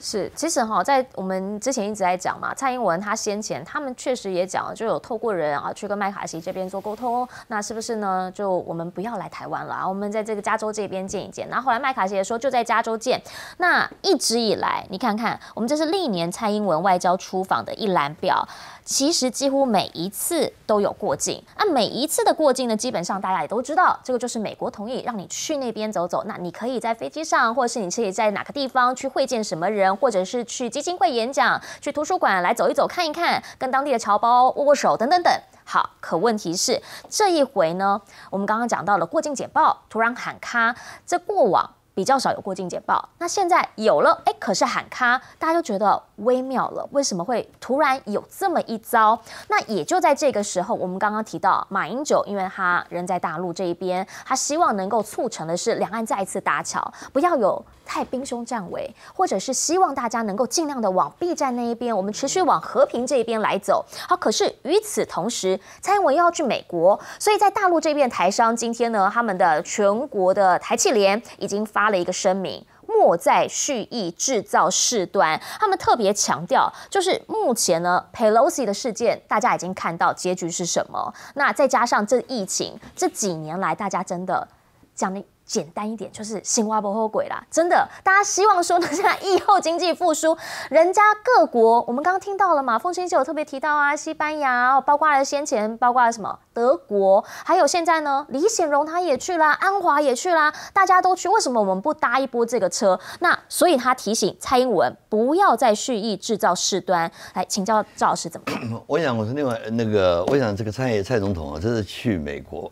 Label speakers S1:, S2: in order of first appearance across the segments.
S1: 是，其实哈，在我们之前一直在讲嘛，蔡英文他先前他们确实也讲，就有透过人啊去跟麦卡锡这边做沟通。那是不是呢？就我们不要来台湾了，我们在这个加州这边见一见。那后来麦卡锡也说就在加州见。那一直以来，你看看我们这是历年蔡英文外交出访的一览表，其实几乎每一次都有过境。那每一次的过境呢，基本上大家也都知道，这个就是美国同意让你去那边走走，那你可以在飞机上，或者是你可以在哪个地方去会见什么人。或者是去基金会演讲，去图书馆来走一走看一看，跟当地的侨胞握握手，等等等。好，可问题是这一回呢，我们刚刚讲到了过境简报，突然喊卡，这过往。比较少有过境捷报，那现在有了，哎，可是喊卡，大家就觉得微妙了。为什么会突然有这么一招？那也就在这个时候，我们刚刚提到马英九，因为他人在大陆这一边，他希望能够促成的是两岸再一次搭桥，不要有太兵凶战危，或者是希望大家能够尽量的往 B 站那一边，我们持续往和平这一边来走。好，可是与此同时，蔡英文要去美国，所以在大陆这边，台商今天呢，他们的全国的台气联已经发。发了一个声明，莫再蓄意制造事端。他们特别强调，就是目前呢，Pelosi 的事件大家已经看到结局是什么。那再加上这疫情这几年来，大家真的讲的简单一点就是新挖不后鬼啦，真的，大家希望说呢，现在疫后经济复苏，人家各国我们刚刚听到了嘛，凤仙姐有特别提到啊，西班牙包括了先前，包括了什么德国，还有现在呢，李显荣他也去啦，安华也去啦，大家都去，为什么我们不搭一波这个车？那所以他提醒蔡英文不要再蓄意制造事端，来请教赵老师怎么？
S2: 我想，我从另外那个，我想这个蔡蔡总统啊，这是去美国。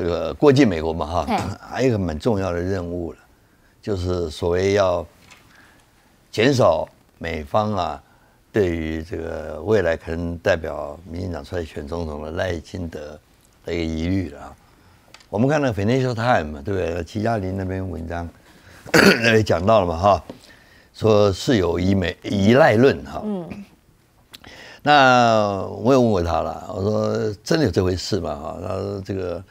S2: 这个过境美国嘛哈，还有一个蛮重要的任务了，就是所谓要减少美方啊对于这个未来可能代表民进党出来选总统的赖清德的一个疑虑了啊。我们看那个《i m e 嘛，对不对？齐嘉林那篇文章那里讲到了嘛哈，说是有遗美依赖论哈。嗯。那我也问过他了，我说真的有这回事吗？哈，他说这个。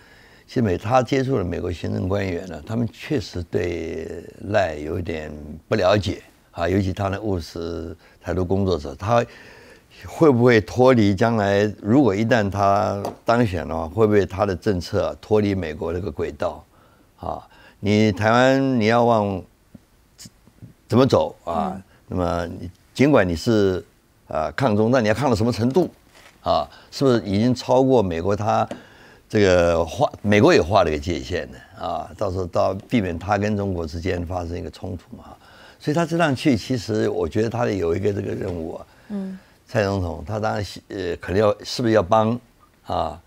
S2: 其美他接触了美国行政官员呢，他们确实对赖有点不了解啊，尤其他的务实态度工作者，他会不会脱离将来？如果一旦他当选的话，会不会他的政策脱离美国那个轨道？啊，你台湾你要往怎么走啊？那么尽管你是啊抗中，那你要抗到什么程度？啊，是不是已经超过美国他？这个画美国也画了一个界限的啊，到时候到避免他跟中国之间发生一个冲突嘛，所以他这趟去其实我觉得他的有一个这个任务，嗯，蔡总统他当然呃可能要是不是要帮啊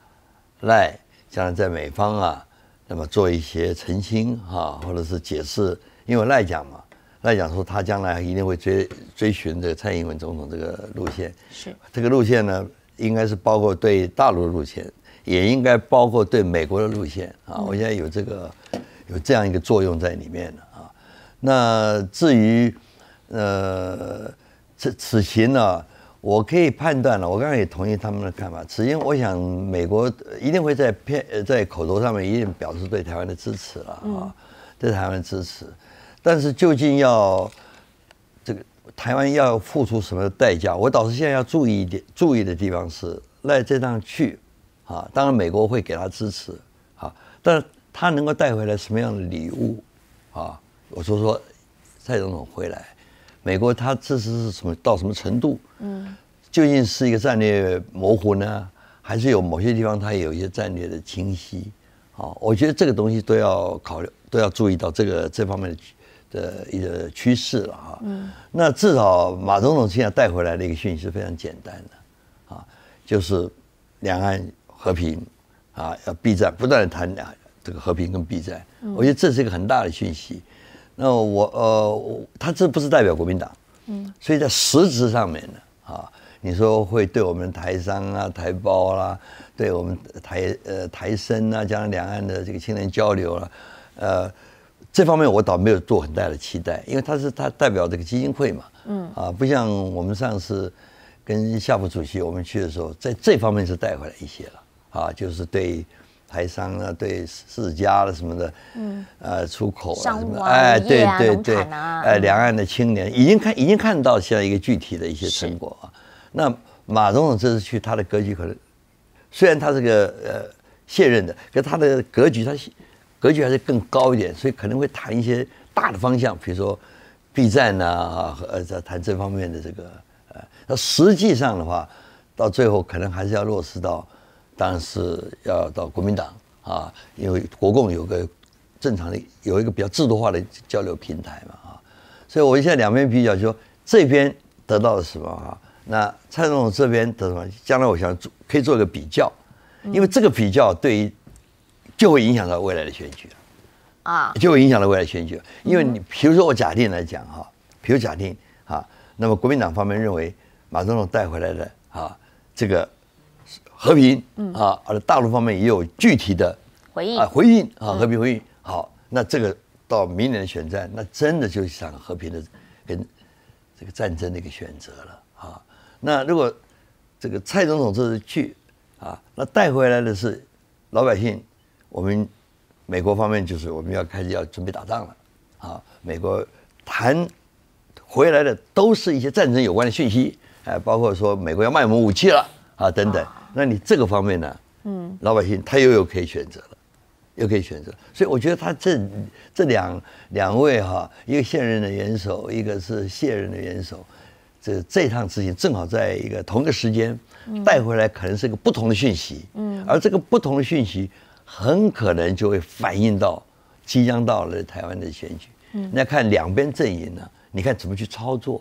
S2: 赖将来在美方啊那么做一些澄清哈或者是解释，因为赖讲嘛赖讲说他将来一定会追追寻这个蔡英文总统这个路线，是这个路线呢应该是包括对大陆的路线。也应该包括对美国的路线啊，我现在有这个有这样一个作用在里面的啊。那至于呃此此行呢，我可以判断了。我刚才也同意他们的看法。此行我想美国一定会在片在口头上面一定表示对台湾的支持了啊，对台湾的支持。但是究竟要这个台湾要付出什么代价？我倒是现在要注意一点，注意的地方是赖这趟去。啊，当然美国会给他支持，啊，但是他能够带回来什么样的礼物，啊，我说说蔡总统回来，美国他这是什么到什么程度？嗯，究竟是一个战略模糊呢，还是有某些地方他也有一些战略的清晰？啊，我觉得这个东西都要考虑，都要注意到这个这方面的的一个趋势了啊。那至少马总统现在带回来的一个讯息是非常简单的，啊，就是两岸。和平啊，要避战，不断的谈啊，这个和平跟避战，我觉得这是一个很大的讯息。那我呃，他这不是代表国民党，嗯，所以在实质上面呢，啊，你说会对我们台商啊、台胞啦，对我们台呃台生啊，将两岸的这个青年交流啊，呃，这方面我倒没有做很大的期待，因为他是他代表这个基金会嘛，嗯，啊，不像我们上次跟夏副主席我们去的时候，在这方面是带回来一些了。啊，就是对台商啊，对世家了什么的，嗯，呃，出口啊什么，哎，对对对，哎，两岸的青年已经看已经看到现在一个具体的一些成果啊。那马总统这次去，他的格局可能虽然他是个呃卸任的，可是他的格局他格局还是更高一点，所以可能会谈一些大的方向，比如说 B 站呐啊，呃，谈这方面的这个呃，那实际上的话，到最后可能还是要落实到。当然是要到国民党啊，因为国共有个正常的有一个比较制度化的交流平台嘛啊，所以我现在两边比较，就说这边得到了什么啊？那蔡总统这边得什么？将来我想做可以做个比较，因为这个比较对于就会影响到未来的选举啊，就会影响到未来选举，因为你比如说我假定来讲哈，比如假定啊，那么国民党方面认为马总统带回来的啊这个。和平，嗯啊，而大陆方面也有具体的回应啊，回应啊，和平回应。好，那这个到明年的选战，那真的就是场和平的跟这个战争的一个选择了啊。那如果这个蔡总统这次去啊，那带回来的是老百姓，我们美国方面就是我们要开始要准备打仗了啊。美国谈回来的都是一些战争有关的讯息，哎，包括说美国要卖我们武器了。啊，等等，那你这个方面呢？嗯，老百姓他又有可以选择了，又可以选择。所以我觉得他这这两两位哈，一个现任的元首，一个是卸任的元首，这这趟事行正好在一个同个时间，带回来可能是一个不同的讯息。嗯，而这个不同的讯息，很可能就会反映到即将到来台湾的选举。嗯，那看两边阵营呢，你看怎么去操作，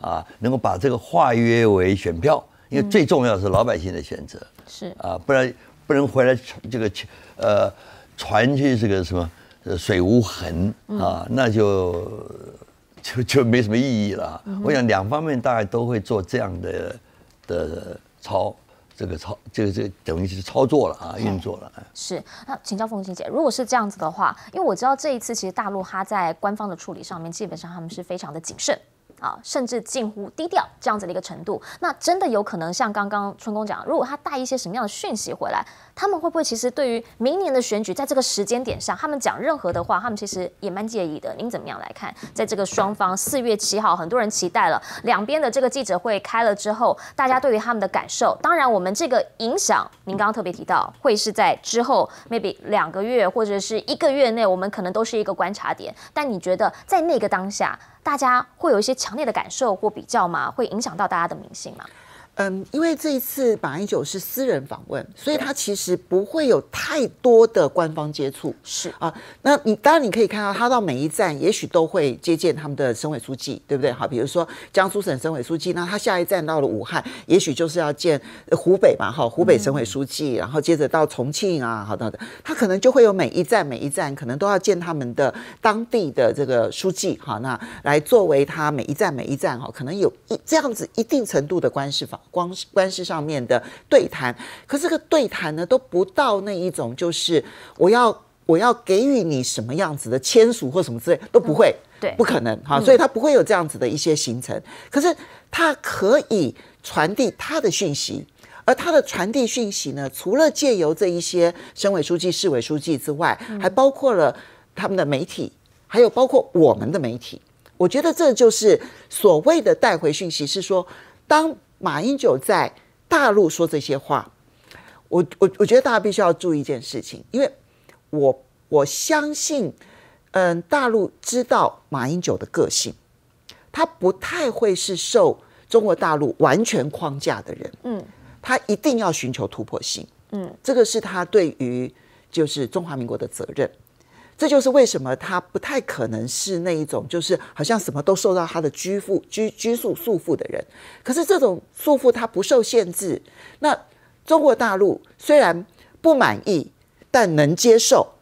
S2: 啊，能够把这个化约为选票。因为最重要是老百姓的选择，是啊，不然不能回来这个呃传去这个什么水无痕啊，那就就就没什么意义了。我想两方面大概都会做这样的的操，这个操这个这等于是操作了啊，运作了。
S1: 是，那请教凤琴姐，如果是这样子的话，因为我知道这一次其实大陆它在官方的处理上面，基本上他们是非常的谨慎。啊，甚至近乎低调这样子的一个程度，那真的有可能像刚刚春工讲，如果他带一些什么样的讯息回来？他们会不会其实对于明年的选举，在这个时间点上，他们讲任何的话，他们其实也蛮介意的。您怎么样来看？在这个双方四月七号，很多人期待了，两边的这个记者会开了之后，大家对于他们的感受，当然我们这个影响，您刚刚特别提到，会是在之后 maybe 两个月或者是一个月内，我们可能都是一个观察点。但你觉得在那个当下，大家会有一些强烈的感受或比较吗？会影响到大家的民心吗？
S3: 嗯，因为这一次马英九是私人访问，所以他其实不会有太多的官方接触。是啊，那你当然你可以看到，他到每一站也许都会接见他们的省委书记，对不对？好，比如说江苏省省委书记，那他下一站到了武汉，也许就是要见湖北嘛，哈，湖北省委书记，然后接着到重庆啊，好好的，他可能就会有每一站每一站可能都要见他们的当地的这个书记，哈，那来作为他每一站每一站哈，可能有一这样子一定程度的关系网。光关系上面的对谈，可这个对谈呢，都不到那一种，就是我要我要给予你什么样子的签署或什么之类，都不会，对，不可能哈，所以他不会有这样子的一些行程。可是他可以传递他的讯息，而他的传递讯息呢，除了借由这一些省委书记、市委书记之外，还包括了他们的媒体，还有包括我们的媒体。我觉得这就是所谓的带回讯息，是说当。马英九在大陆说这些话，我我我觉得大家必须要注意一件事情，因为，我我相信，嗯，大陆知道马英九的个性，他不太会是受中国大陆完全框架的人，嗯，他一定要寻求突破性，嗯，这个是他对于就是中华民国的责任。这就是为什么他不太可能是那一种，就是好像什么都受到他的拘缚、拘拘束、束缚的人。可是这种束缚他不受限制。那中国大陆虽然不满意，但能接受，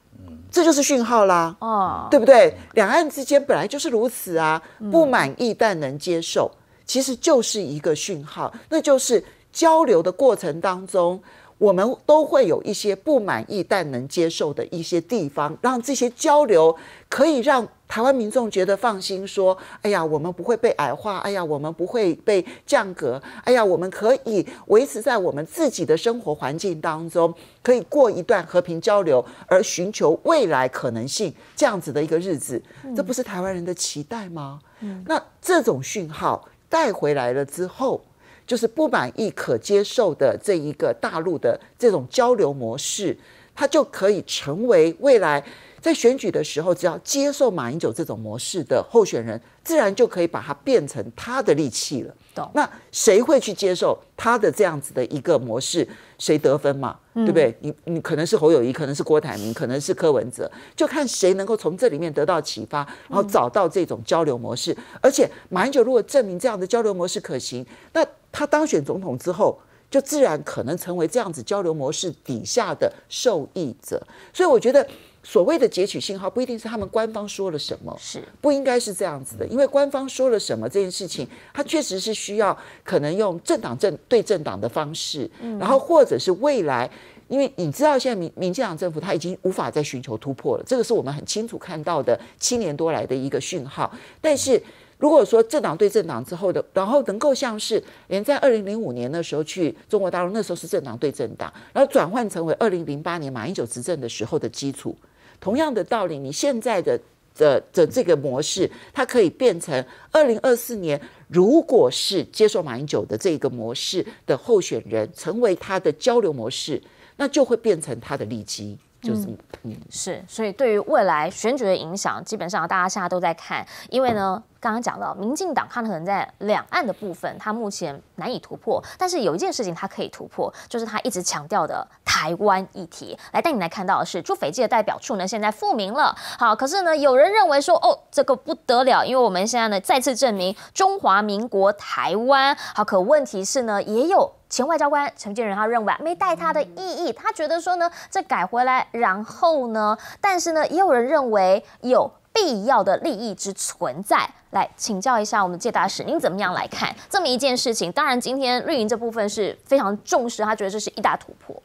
S3: 这就是讯号啦，哦，对不对？两岸之间本来就是如此啊，不满意但能接受，其实就是一个讯号，那就是交流的过程当中。我们都会有一些不满意但能接受的一些地方，让这些交流可以让台湾民众觉得放心，说：“哎呀，我们不会被矮化，哎呀，我们不会被降格，哎呀，我们可以维持在我们自己的生活环境当中，可以过一段和平交流而寻求未来可能性这样子的一个日子，这不是台湾人的期待吗？那这种讯号带回来了之后。”就是不满意可接受的这一个大陆的这种交流模式，它就可以成为未来。在选举的时候，只要接受马英九这种模式的候选人，自然就可以把它变成他的利器了。懂？那谁会去接受他的这样子的一个模式？谁得分嘛？对不对？你你可能是侯友谊，可能是郭台铭，可能是柯文哲，就看谁能够从这里面得到启发，然后找到这种交流模式。而且马英九如果证明这样的交流模式可行，那他当选总统之后，就自然可能成为这样子交流模式底下的受益者。所以我觉得。所谓的截取信号，不一定是他们官方说了什么，是不应该是这样子的？因为官方说了什么这件事情，它确实是需要可能用政党政对政党的方式，然后或者是未来，因为你知道现在民民进党政府他已经无法再寻求突破了，这个是我们很清楚看到的七年多来的一个讯号。但是如果说政党对政党之后的，然后能够像是连在二零零五年的时候去中国大陆，那时候是政党对政党，然后转换成为二零零八年马英九执政的时候的基础。同样的道理，你现在的的的这个模式，它可以变成二零二四年，如果是接受马英九的这个模式的候选人，成为他的交流模式，那就会变成他的利基，
S1: 就是嗯，是，所以对于未来选举的影响，基本上大家现在都在看，因为呢。刚刚讲到，民进党它可能在两岸的部分，它目前难以突破。但是有一件事情，它可以突破，就是它一直强调的台湾议题。来带你来看到的是，朱斐济的代表处呢，现在复名了。好，可是呢，有人认为说，哦，这个不得了，因为我们现在呢，再次证明中华民国台湾。好，可问题是呢，也有前外交官陈建仁，他认为没带它的意义。他觉得说呢，这改回来，然后呢，但是呢，也有人认为有。必要的利益之存在，来请教一下我们介大使，您怎么样来看这么一件事情？当然，今天运营这部分是非常重视，他觉得这是一大突破。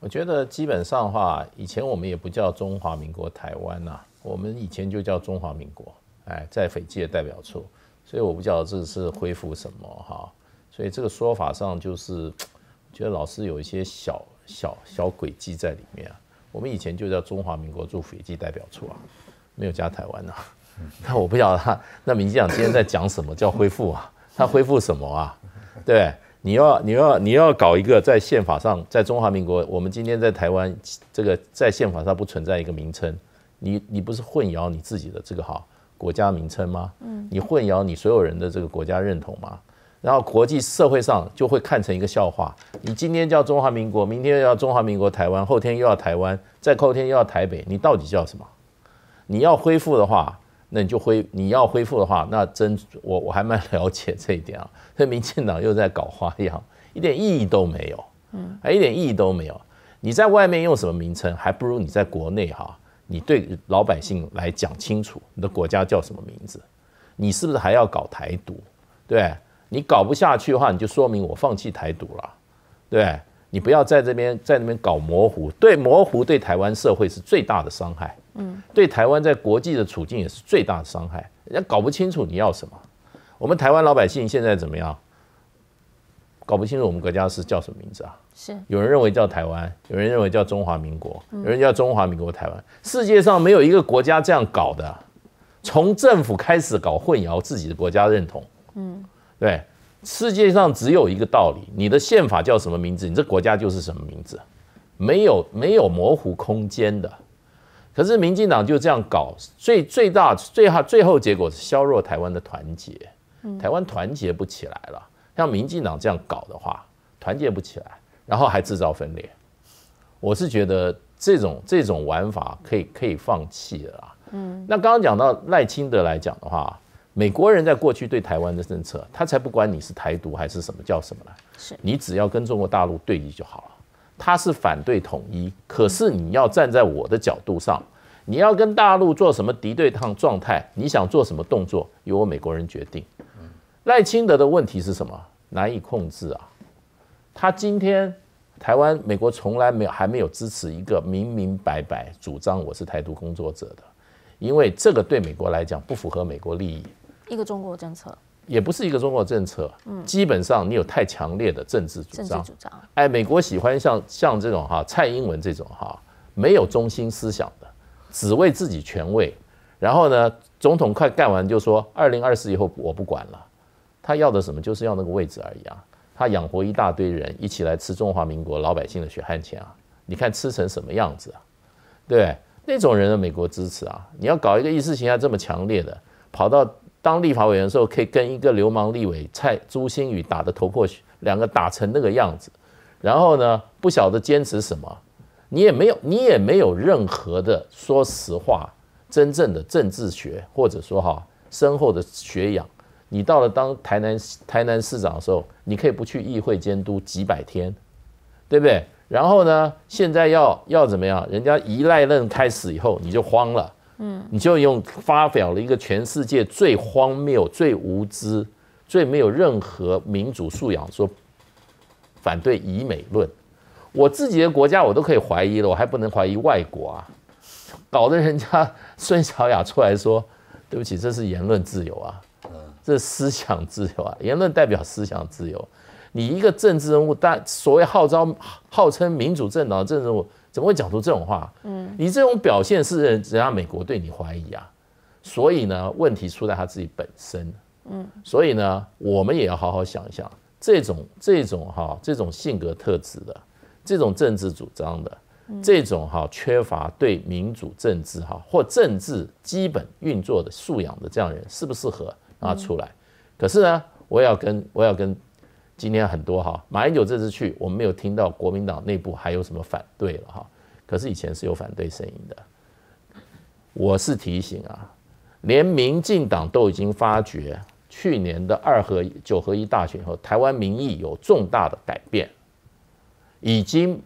S4: 我觉得基本上话，以前我们也不叫中华民国台湾呐，我们以前就叫中华民国。哎，在斐济的代表处，所以我不知道这是恢复什么哈。所以这个说法上，就是觉得老师有一些小小小诡计在里面啊。我们以前就叫中华民国驻斐济代表处啊。没有加台湾呐？那我不晓得他那民进党今天在讲什么叫恢复啊？他恢复什么啊？对，你要你要你要搞一个在宪法上，在中华民国，我们今天在台湾这个在宪法上不存在一个名称，你你不是混淆你自己的这个好国家名称吗？嗯，你混淆你所有人的这个国家认同吗？然后国际社会上就会看成一个笑话。你今天叫中华民国，明天又要中华民国台湾，后天又要台湾，再后天又要台北，你到底叫什么？你要恢复的话，那你就恢；你要恢复的话，那真我我还蛮了解这一点啊。所以民进党又在搞花样，一点意义都没有，嗯，还一点意义都没有。你在外面用什么名称，还不如你在国内哈，你对老百姓来讲清楚，你的国家叫什么名字？你是不是还要搞台独？对，你搞不下去的话，你就说明我放弃台独了，对？你不要在这边在那边搞模糊，对模糊对台湾社会是最大的伤害。对台湾在国际的处境也是最大的伤害。人家搞不清楚你要什么，我们台湾老百姓现在怎么样？搞不清楚我们国家是叫什么名字啊？是有人认为叫台湾，有人认为叫中华民国，有人叫中华民国台湾。世界上没有一个国家这样搞的，从政府开始搞混淆自己的国家认同。嗯，对，世界上只有一个道理：你的宪法叫什么名字，你这国家就是什么名字，没有没有模糊空间的。可是民进党就这样搞，最最大最好最后结果是削弱台湾的团结，台湾团结不起来了。像民进党这样搞的话，团结不起来，然后还制造分裂。我是觉得这种这种玩法可以可以放弃的啦。嗯，那刚刚讲到赖清德来讲的话，美国人在过去对台湾的政策，他才不管你是台独还是什么叫什么了，是你只要跟中国大陆对立就好了。他是反对统一，可是你要站在我的角度上，你要跟大陆做什么敌对抗状态？你想做什么动作，由我美国人决定。赖清德的问题是什么？难以控制啊！他今天台湾美国从来没有还没有支持一个明明白白主张我是台独工作者的，因为这个对美国来讲不符合美国利益，
S1: 一个中国政策。
S4: 也不是一个中国政策，嗯，基本上你有太强烈的政治主张，政治主张，哎，美国喜欢像像这种哈蔡英文这种哈没有中心思想的，只为自己权位，然后呢，总统快干完就说二零二四以后我不管了，他要的什么就是要那个位置而已啊，他养活一大堆人一起来吃中华民国老百姓的血汗钱啊，你看吃成什么样子啊，对那种人的美国支持啊，你要搞一个意识形态这么强烈的跑到。当立法委员的时候，可以跟一个流氓立委蔡朱新宇打得头破血，两个打成那个样子，然后呢，不晓得坚持什么，你也没有，你也没有任何的说实话，真正的政治学或者说哈深厚的学养，你到了当台南台南市长的时候，你可以不去议会监督几百天，对不对？然后呢，现在要要怎么样？人家一赖任开始以后，你就慌了。嗯，你就用发表了一个全世界最荒谬、最无知、最没有任何民主素养，说反对以美论。我自己的国家我都可以怀疑了，我还不能怀疑外国啊？搞得人家孙小雅出来说：“对不起，这是言论自由啊，这思想自由啊，言论代表思想自由。你一个政治人物，但所谓号召、号称民主政党政治人物。”怎么会讲出这种话？嗯，你这种表现是人家美国对你怀疑啊，所以呢，问题出在他自己本身。嗯，所以呢，我们也要好好想一想，这种这种哈，这种性格特质的，这种政治主张的，这种哈缺乏对民主政治哈或政治基本运作的素养的这样人，适不适合拿出来？可是呢，我要跟我要跟。今天很多哈，马英九这次去，我们没有听到国民党内部还有什么反对了哈。可是以前是有反对声音的。我是提醒啊，连民进党都已经发觉，去年的二合九合一大选后，台湾民意有重大的改变，已经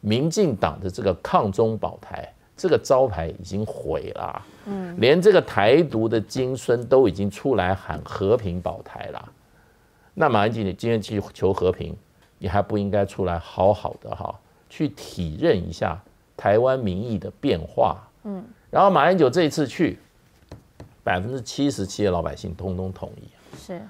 S4: 民进党的这个抗中保台这个招牌已经毁了。嗯，连这个台独的金孙都已经出来喊和平保台了。那马英九你今天去求和平，你还不应该出来好好的哈，去体认一下台湾民意的变化。嗯，然后马英九这一次去，百分之七十七的老百姓通通同意。是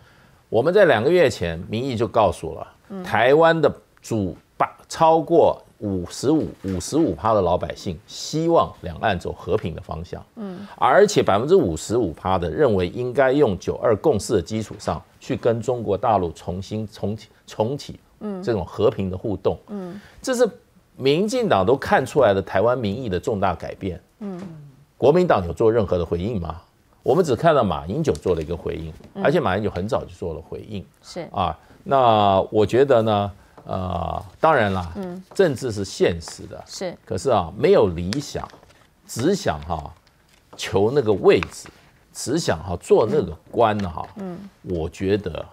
S4: 我们在两个月前民意就告诉了，台湾的主八超过五十五五十五趴的老百姓希望两岸走和平的方向。嗯，而且百分之五十五趴的认为应该用九二共识的基础上。去跟中国大陆重新重启重启，嗯，这种和平的互动，嗯，这是民进党都看出来的台湾民意的重大改变，嗯，国民党有做任何的回应吗？我们只看到马英九做了一个回应，而且马英九很早就做了回应，是啊，那我觉得呢，呃，当然啦，嗯，政治是现实的，是，可是啊，没有理想，只想哈，求那个位置。只想哈做那个官哈，嗯，我觉得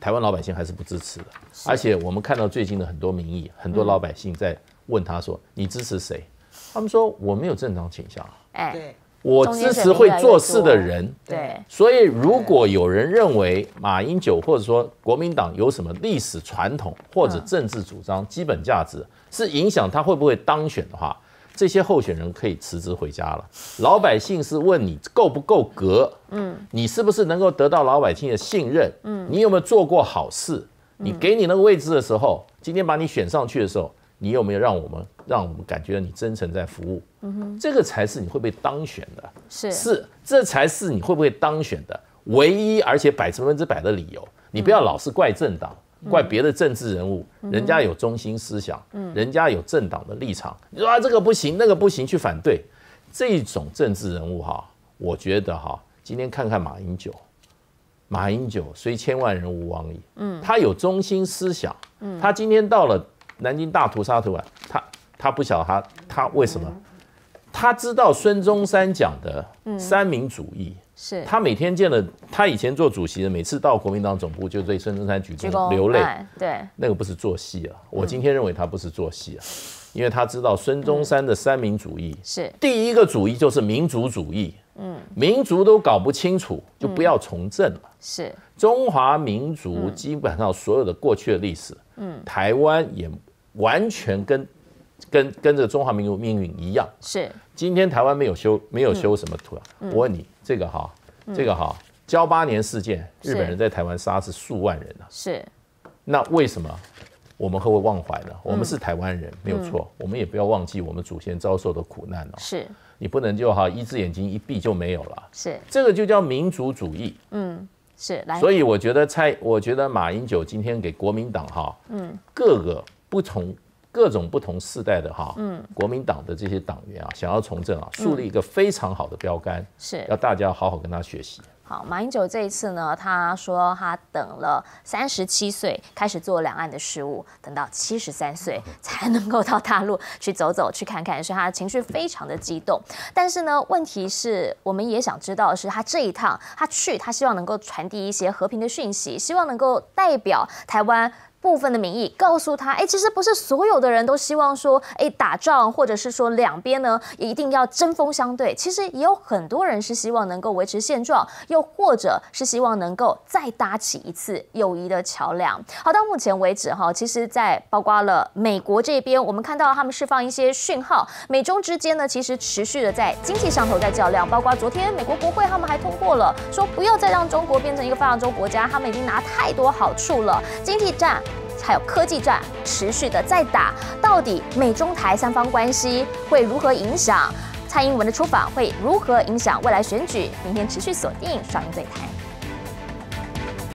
S4: 台湾老百姓还是不支持的。而且我们看到最近的很多民意，很多老百姓在问他说：“你支持谁？”
S1: 他们说：“
S4: 我没有正当倾向。”哎，对，我支持会做事的人。对，所以如果有人认为马英九或者说国民党有什么历史传统或者政治主张、基本价值是影响他会不会当选的话，这些候选人可以辞职回家了。老百姓是问你够不够格，嗯，你是不是能够得到老百姓的信任，嗯，你有没有做过好事？你给你那个位置的时候，今天把你选上去的时候，你有没有让我们让我们感觉到你真诚在服务？嗯哼，这个才是你会被当选的，是是，这才是你会不会当选的唯一而且百百分之百的理由。你不要老是怪政党。怪别的政治人物，人家有中心思想，嗯，人家有政党的立场，你说啊这个不行那个不行去反对，这种政治人物哈，我觉得哈，今天看看马英九，马英九虽千万人吾往矣，嗯，他有中心思想，嗯，他今天到了南京大屠杀图案，他他不晓得他他为什么，他知道孙中山讲的三民主义。是他每天见了他以前做主席的，每次到国民党总部就对孙中山鞠躬流泪。对，那个不是做戏啊！我今天认为他不是做戏啊，因为他知道孙中山的三民主义是第一个主义就是民族主义。嗯，民族都搞不清楚，就不要从政了。是，中华民族基本上所有的过去的历史，嗯，台湾也完全跟跟跟着中华民族命运一样。是。今天台湾没有修没有修什么土啊？我问你，这个哈，这个哈，昭八年事件，日本人在台湾杀死数万人啊。是。那为什么我们会忘怀呢？我们是台湾人，没有错。我们也不要忘记我们祖先遭受的苦难哦。是。你不能就哈一只眼睛一闭就没有了。是。这个就叫民族主义。
S1: 嗯，是。所以
S4: 我觉得蔡，我觉得马英九今天给国民党哈，嗯，各个不同各种不同世代的哈，嗯，国民党的这些党员啊，想要从政啊，树立一个非常好的标杆，是，要大家好好跟他学习。
S1: 好，马英九这一次呢，他说他等了三十七岁开始做两岸的事务，等到七十三岁才能够到大陆去走走去看看，所以他的情绪非常的激动。但是呢，问题是，我们也想知道的是，他这一趟他去，他希望能够传递一些和平的讯息，希望能够代表台湾。部分的名义告诉他，哎，其实不是所有的人都希望说，哎，打仗或者是说两边呢一定要针锋相对。其实也有很多人是希望能够维持现状，又或者是希望能够再搭起一次友谊的桥梁。好，到目前为止哈，其实在包括了美国这边，我们看到他们释放一些讯号，美中之间呢其实持续的在经济上头在较量。包括昨天美国国会他们还通过了，说不要再让中国变成一个发展中国家，他们已经拿太多好处了，经济战。还有科技战持续的再打，到底美中台三方关系会如何影响？蔡英文的出访会如何影响未来选举？明天持续锁定双鹰对台。